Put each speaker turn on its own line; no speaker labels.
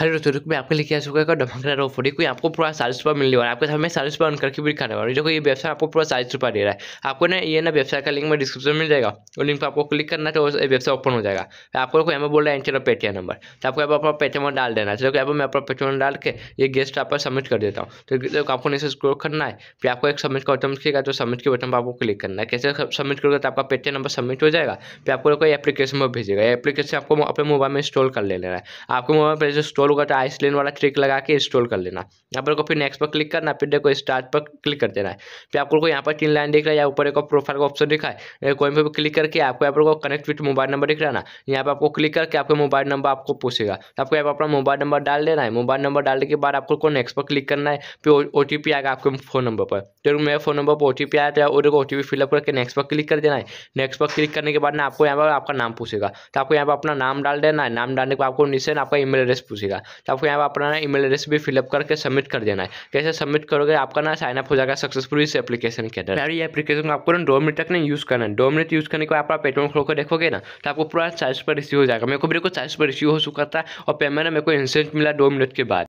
हर रोज रुक में आपके लिए क्या सुखा का ढमकरा रो फोटी कोई आपको पूरा चालीस रुपये मिलने वाला है आपके साथ मैं चालीस रुपये करके भी खाने वाला देखो ये व्यवसाय आपको पूरा चालीस रुपये दे रहा है आपको ना ये ना व्यवसाय का लिंक में डिस्क्रिप्शन मिल जाएगा और लिंक पर आपको क्लिक करना तो व्यवसाय ओपन हो जाएगा आपको यहाँ पर बोल रहा है एंटर पेटीएम नंबर तो आपको यहाँ पर अपना पेटीएम डाल देना है चलो यहाँ पर मैं अपना पेटीएम डाल के ये गेस्ट आप सबमिट कर देता हूँ तो आपको नीचे स्क्रोल करना है फिर आपको एक सबमिट का बटन दिखेगा तो सबमिट के बटन पर आपको क्लिक करना है कैसे सबमिट करोगे तो आपका पेटीएम नंबर सबमिट हो जाएगा फिर आपको एप्लीकेशन पर भेजेगा एप्लीकेशन आपको अपने मोबाइल में इंस्टॉल कर लेना है आपके मोबाइल पर जो इंस्टॉल होगा तो आइसलैंड वाला ट्रिक लगा के इंस्टॉल कर लेना यहाँ पर को फिर नेक्स्ट पर क्लिक करना फिर देखो स्टार्ट पर क्लिक कर देना है फिर आपको यहाँ पर तीन लाइन दिख रहा है या ऊपर एक प्रोफाइल का ऑप्शन दिखा है कोई भी क्लिक करके आपको यहाँ पर कनेक्ट विथ मोबाइल नंबर दिख रहा है ना यहाँ पर आपको क्लिक करके आपका मोबाइल नंबर आपको पूछेगा तो आपको यहाँ पर अपना मोबाइल नंबर डाल देना है मोबाइल नंबर डालने के बाद आपको नेक्स्ट पर क्लिक करना है फिर ओ आएगा आपके फोन नंबर पर फिर मेरे फोन नंबर पर ओ आया था और ओ टी फिलअप करके नेक्स्ट पर क्लिक कर देना है नेक्स्ट पर क्लिक करने के बाद ना आपको यहाँ पर आपका नाम पूछेगा तो आपको यहाँ पर अपना नाम डाल देना है नाम डालने के बाद आपको नीचे आपका ईमेल एड्रेस पूछेगा जाएगा तो आपको यहाँ पर अपना ना ईमेल एड्रेस भी फिलअप करके सबमिट कर देना है कैसे सबमिट करोगे आपका ना साइन अप हो जाएगा सक्सेसफुल इस एप्लीकेशन के अंदर ये एप्लीकेशन को आपको ना दो मिनट तक ना यूज़ करना है दो मिनट यूज़ करने के बाद आप पेटीएम खोल कर देखोगे ना तो आपको पूरा चार्ज पर रिसीव हो जाएगा मेरे को मेरे को चार्ज पर रिसीव हो चुका था और पेमेंट मेरे को इंसेंट मिला दो मिनट के बाद